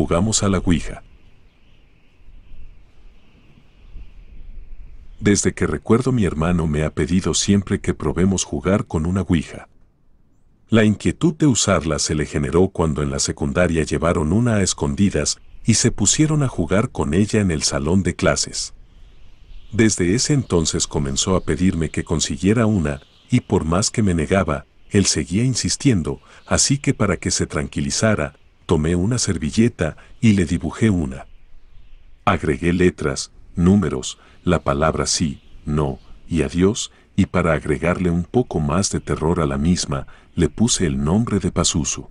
jugamos a la Ouija. Desde que recuerdo mi hermano me ha pedido siempre que probemos jugar con una Ouija. La inquietud de usarla se le generó cuando en la secundaria llevaron una a escondidas y se pusieron a jugar con ella en el salón de clases. Desde ese entonces comenzó a pedirme que consiguiera una, y por más que me negaba, él seguía insistiendo, así que para que se tranquilizara, tomé una servilleta y le dibujé una. Agregué letras, números, la palabra sí, no y adiós, y para agregarle un poco más de terror a la misma, le puse el nombre de Pazuzu.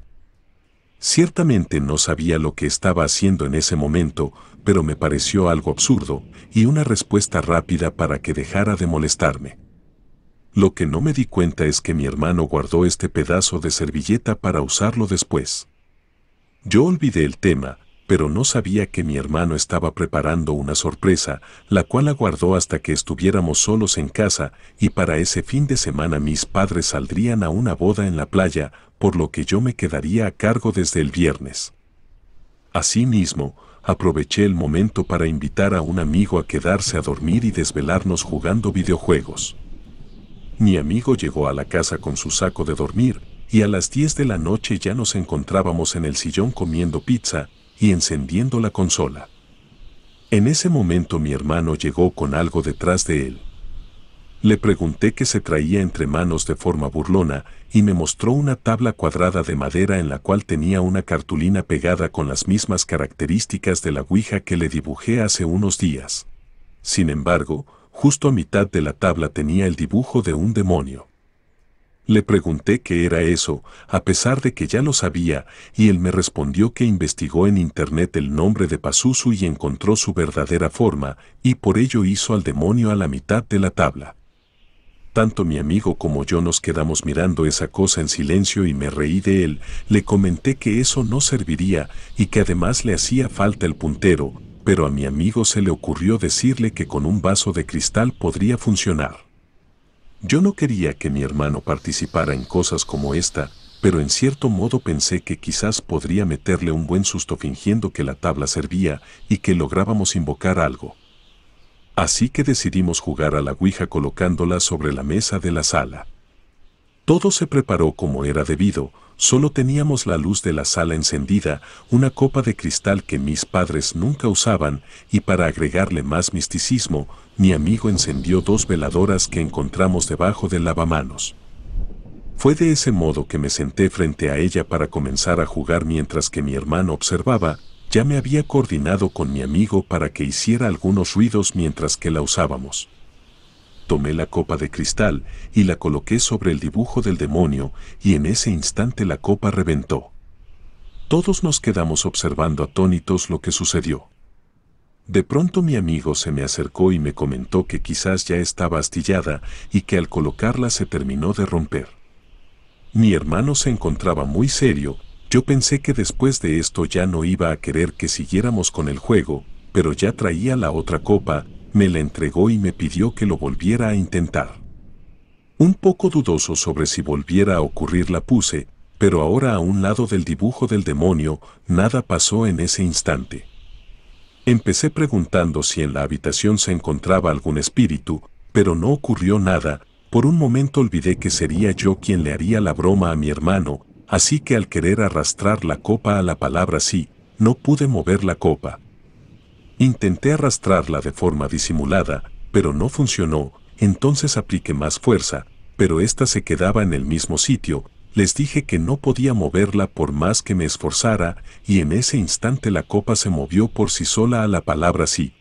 Ciertamente no sabía lo que estaba haciendo en ese momento, pero me pareció algo absurdo y una respuesta rápida para que dejara de molestarme. Lo que no me di cuenta es que mi hermano guardó este pedazo de servilleta para usarlo después. Yo olvidé el tema, pero no sabía que mi hermano estaba preparando una sorpresa, la cual aguardó hasta que estuviéramos solos en casa y para ese fin de semana mis padres saldrían a una boda en la playa, por lo que yo me quedaría a cargo desde el viernes. Asimismo, aproveché el momento para invitar a un amigo a quedarse a dormir y desvelarnos jugando videojuegos. Mi amigo llegó a la casa con su saco de dormir, y a las 10 de la noche ya nos encontrábamos en el sillón comiendo pizza y encendiendo la consola. En ese momento mi hermano llegó con algo detrás de él. Le pregunté qué se traía entre manos de forma burlona y me mostró una tabla cuadrada de madera en la cual tenía una cartulina pegada con las mismas características de la Ouija que le dibujé hace unos días. Sin embargo, justo a mitad de la tabla tenía el dibujo de un demonio. Le pregunté qué era eso, a pesar de que ya lo sabía, y él me respondió que investigó en internet el nombre de Pazuzu y encontró su verdadera forma, y por ello hizo al demonio a la mitad de la tabla. Tanto mi amigo como yo nos quedamos mirando esa cosa en silencio y me reí de él, le comenté que eso no serviría y que además le hacía falta el puntero, pero a mi amigo se le ocurrió decirle que con un vaso de cristal podría funcionar. Yo no quería que mi hermano participara en cosas como esta, pero en cierto modo pensé que quizás podría meterle un buen susto fingiendo que la tabla servía y que lográbamos invocar algo. Así que decidimos jugar a la Ouija colocándola sobre la mesa de la sala. Todo se preparó como era debido, solo teníamos la luz de la sala encendida, una copa de cristal que mis padres nunca usaban, y para agregarle más misticismo, mi amigo encendió dos veladoras que encontramos debajo del lavamanos. Fue de ese modo que me senté frente a ella para comenzar a jugar mientras que mi hermano observaba, ya me había coordinado con mi amigo para que hiciera algunos ruidos mientras que la usábamos. Tomé la copa de cristal y la coloqué sobre el dibujo del demonio y en ese instante la copa reventó. Todos nos quedamos observando atónitos lo que sucedió. De pronto mi amigo se me acercó y me comentó que quizás ya estaba astillada y que al colocarla se terminó de romper. Mi hermano se encontraba muy serio, yo pensé que después de esto ya no iba a querer que siguiéramos con el juego, pero ya traía la otra copa, me la entregó y me pidió que lo volviera a intentar. Un poco dudoso sobre si volviera a ocurrir la puse, pero ahora a un lado del dibujo del demonio, nada pasó en ese instante. Empecé preguntando si en la habitación se encontraba algún espíritu, pero no ocurrió nada, por un momento olvidé que sería yo quien le haría la broma a mi hermano, así que al querer arrastrar la copa a la palabra sí, no pude mover la copa. Intenté arrastrarla de forma disimulada, pero no funcionó, entonces apliqué más fuerza, pero esta se quedaba en el mismo sitio, les dije que no podía moverla por más que me esforzara, y en ese instante la copa se movió por sí sola a la palabra sí.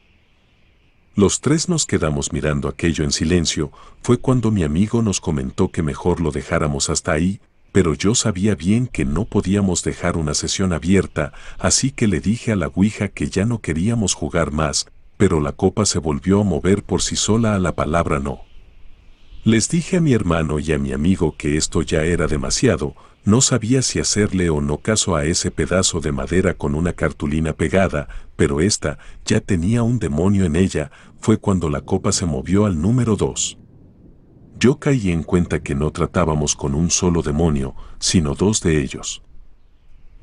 Los tres nos quedamos mirando aquello en silencio, fue cuando mi amigo nos comentó que mejor lo dejáramos hasta ahí, pero yo sabía bien que no podíamos dejar una sesión abierta, así que le dije a la Ouija que ya no queríamos jugar más, pero la copa se volvió a mover por sí sola a la palabra no. Les dije a mi hermano y a mi amigo que esto ya era demasiado, no sabía si hacerle o no caso a ese pedazo de madera con una cartulina pegada, pero esta ya tenía un demonio en ella, fue cuando la copa se movió al número 2. Yo caí en cuenta que no tratábamos con un solo demonio, sino dos de ellos.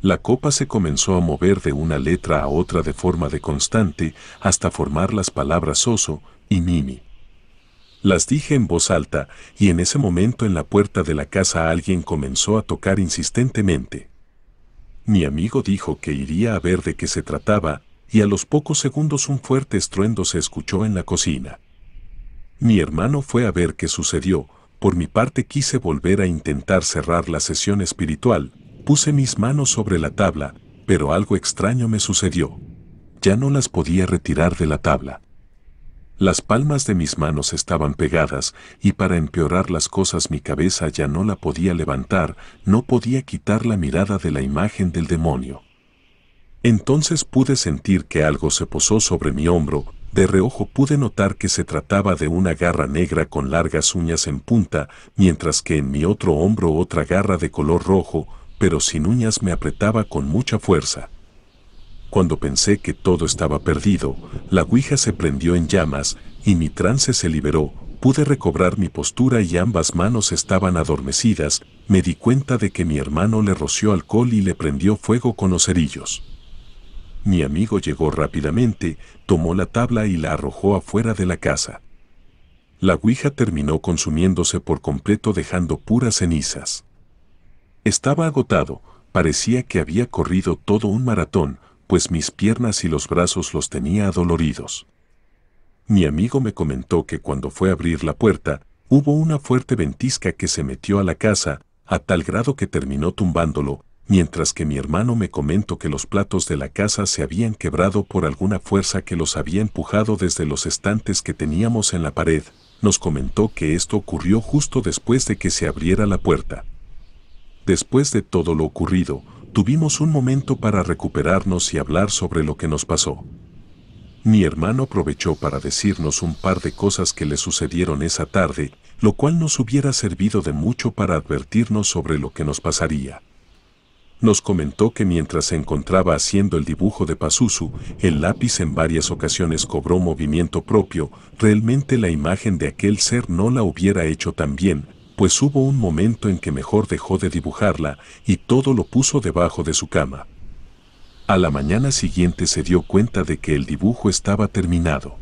La copa se comenzó a mover de una letra a otra de forma de constante hasta formar las palabras oso y mimi. Las dije en voz alta, y en ese momento en la puerta de la casa alguien comenzó a tocar insistentemente. Mi amigo dijo que iría a ver de qué se trataba, y a los pocos segundos un fuerte estruendo se escuchó en la cocina. Mi hermano fue a ver qué sucedió, por mi parte quise volver a intentar cerrar la sesión espiritual, puse mis manos sobre la tabla, pero algo extraño me sucedió. Ya no las podía retirar de la tabla. Las palmas de mis manos estaban pegadas y para empeorar las cosas mi cabeza ya no la podía levantar, no podía quitar la mirada de la imagen del demonio. Entonces pude sentir que algo se posó sobre mi hombro, de reojo pude notar que se trataba de una garra negra con largas uñas en punta, mientras que en mi otro hombro otra garra de color rojo, pero sin uñas me apretaba con mucha fuerza. Cuando pensé que todo estaba perdido, la Ouija se prendió en llamas y mi trance se liberó, pude recobrar mi postura y ambas manos estaban adormecidas, me di cuenta de que mi hermano le roció alcohol y le prendió fuego con los cerillos. Mi amigo llegó rápidamente, tomó la tabla y la arrojó afuera de la casa. La Ouija terminó consumiéndose por completo dejando puras cenizas. Estaba agotado, parecía que había corrido todo un maratón, pues mis piernas y los brazos los tenía adoloridos. Mi amigo me comentó que cuando fue a abrir la puerta, hubo una fuerte ventisca que se metió a la casa, a tal grado que terminó tumbándolo, mientras que mi hermano me comentó que los platos de la casa se habían quebrado por alguna fuerza que los había empujado desde los estantes que teníamos en la pared, nos comentó que esto ocurrió justo después de que se abriera la puerta. Después de todo lo ocurrido, Tuvimos un momento para recuperarnos y hablar sobre lo que nos pasó. Mi hermano aprovechó para decirnos un par de cosas que le sucedieron esa tarde, lo cual nos hubiera servido de mucho para advertirnos sobre lo que nos pasaría. Nos comentó que mientras se encontraba haciendo el dibujo de Pazuzu, el lápiz en varias ocasiones cobró movimiento propio, realmente la imagen de aquel ser no la hubiera hecho tan bien, pues hubo un momento en que mejor dejó de dibujarla y todo lo puso debajo de su cama. A la mañana siguiente se dio cuenta de que el dibujo estaba terminado.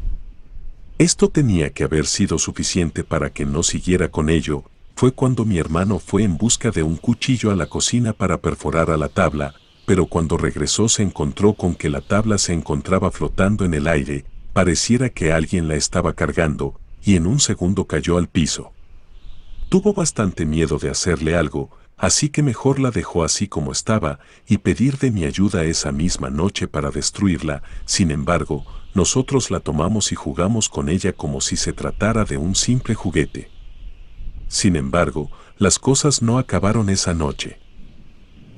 Esto tenía que haber sido suficiente para que no siguiera con ello, fue cuando mi hermano fue en busca de un cuchillo a la cocina para perforar a la tabla, pero cuando regresó se encontró con que la tabla se encontraba flotando en el aire, pareciera que alguien la estaba cargando, y en un segundo cayó al piso. Tuvo bastante miedo de hacerle algo, así que mejor la dejó así como estaba y pedir de mi ayuda esa misma noche para destruirla, sin embargo, nosotros la tomamos y jugamos con ella como si se tratara de un simple juguete. Sin embargo, las cosas no acabaron esa noche.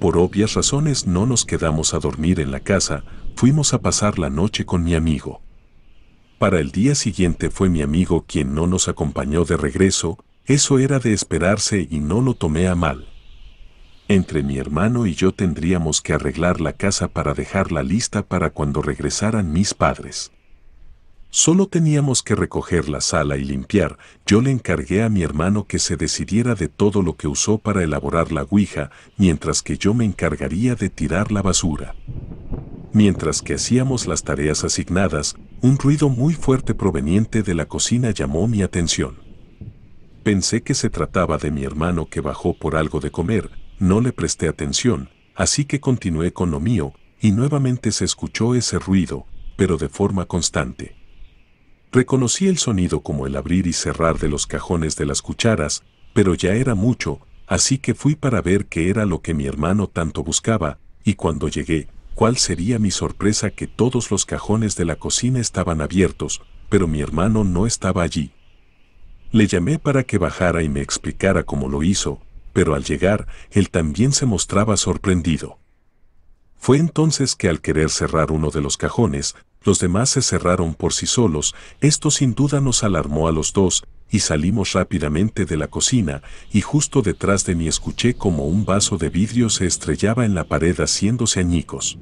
Por obvias razones no nos quedamos a dormir en la casa, fuimos a pasar la noche con mi amigo. Para el día siguiente fue mi amigo quien no nos acompañó de regreso, eso era de esperarse y no lo tomé a mal. Entre mi hermano y yo tendríamos que arreglar la casa para dejarla lista para cuando regresaran mis padres. Solo teníamos que recoger la sala y limpiar. Yo le encargué a mi hermano que se decidiera de todo lo que usó para elaborar la Ouija, mientras que yo me encargaría de tirar la basura. Mientras que hacíamos las tareas asignadas, un ruido muy fuerte proveniente de la cocina llamó mi atención. Pensé que se trataba de mi hermano que bajó por algo de comer, no le presté atención, así que continué con lo mío, y nuevamente se escuchó ese ruido, pero de forma constante. Reconocí el sonido como el abrir y cerrar de los cajones de las cucharas, pero ya era mucho, así que fui para ver qué era lo que mi hermano tanto buscaba, y cuando llegué, cuál sería mi sorpresa que todos los cajones de la cocina estaban abiertos, pero mi hermano no estaba allí. Le llamé para que bajara y me explicara cómo lo hizo, pero al llegar, él también se mostraba sorprendido. Fue entonces que al querer cerrar uno de los cajones, los demás se cerraron por sí solos, esto sin duda nos alarmó a los dos, y salimos rápidamente de la cocina, y justo detrás de mí escuché como un vaso de vidrio se estrellaba en la pared haciéndose añicos.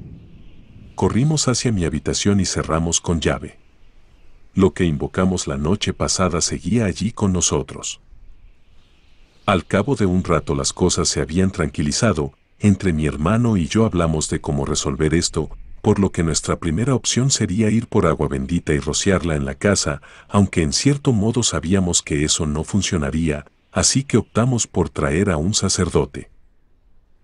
Corrimos hacia mi habitación y cerramos con llave lo que invocamos la noche pasada seguía allí con nosotros. Al cabo de un rato las cosas se habían tranquilizado, entre mi hermano y yo hablamos de cómo resolver esto, por lo que nuestra primera opción sería ir por agua bendita y rociarla en la casa, aunque en cierto modo sabíamos que eso no funcionaría, así que optamos por traer a un sacerdote.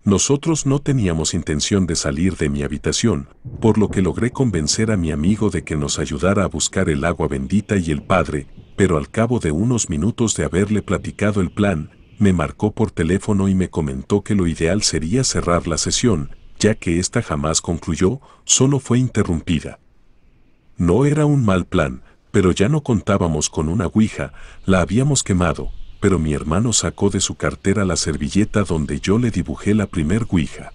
Nosotros no teníamos intención de salir de mi habitación, por lo que logré convencer a mi amigo de que nos ayudara a buscar el agua bendita y el padre, pero al cabo de unos minutos de haberle platicado el plan, me marcó por teléfono y me comentó que lo ideal sería cerrar la sesión, ya que ésta jamás concluyó, solo fue interrumpida. No era un mal plan, pero ya no contábamos con una Ouija, la habíamos quemado, pero mi hermano sacó de su cartera la servilleta donde yo le dibujé la primer guija.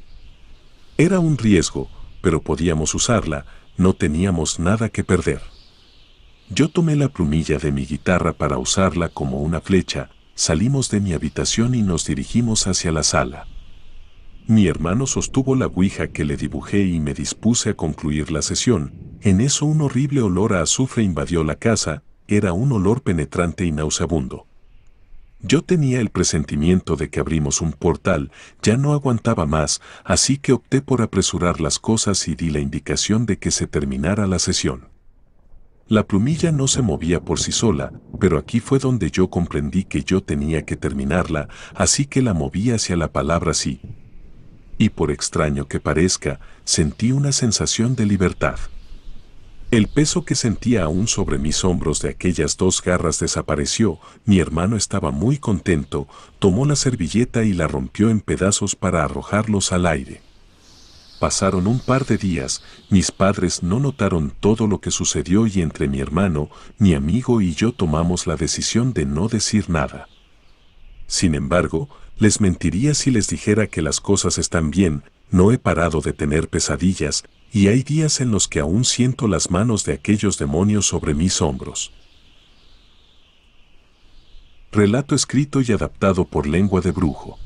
Era un riesgo, pero podíamos usarla, no teníamos nada que perder. Yo tomé la plumilla de mi guitarra para usarla como una flecha, salimos de mi habitación y nos dirigimos hacia la sala. Mi hermano sostuvo la guija que le dibujé y me dispuse a concluir la sesión. En eso un horrible olor a azufre invadió la casa, era un olor penetrante y nauseabundo. Yo tenía el presentimiento de que abrimos un portal, ya no aguantaba más, así que opté por apresurar las cosas y di la indicación de que se terminara la sesión. La plumilla no se movía por sí sola, pero aquí fue donde yo comprendí que yo tenía que terminarla, así que la moví hacia la palabra sí. Y por extraño que parezca, sentí una sensación de libertad. El peso que sentía aún sobre mis hombros de aquellas dos garras desapareció, mi hermano estaba muy contento, tomó la servilleta y la rompió en pedazos para arrojarlos al aire. Pasaron un par de días, mis padres no notaron todo lo que sucedió y entre mi hermano, mi amigo y yo tomamos la decisión de no decir nada. Sin embargo, les mentiría si les dijera que las cosas están bien, no he parado de tener pesadillas, y hay días en los que aún siento las manos de aquellos demonios sobre mis hombros. Relato escrito y adaptado por lengua de brujo.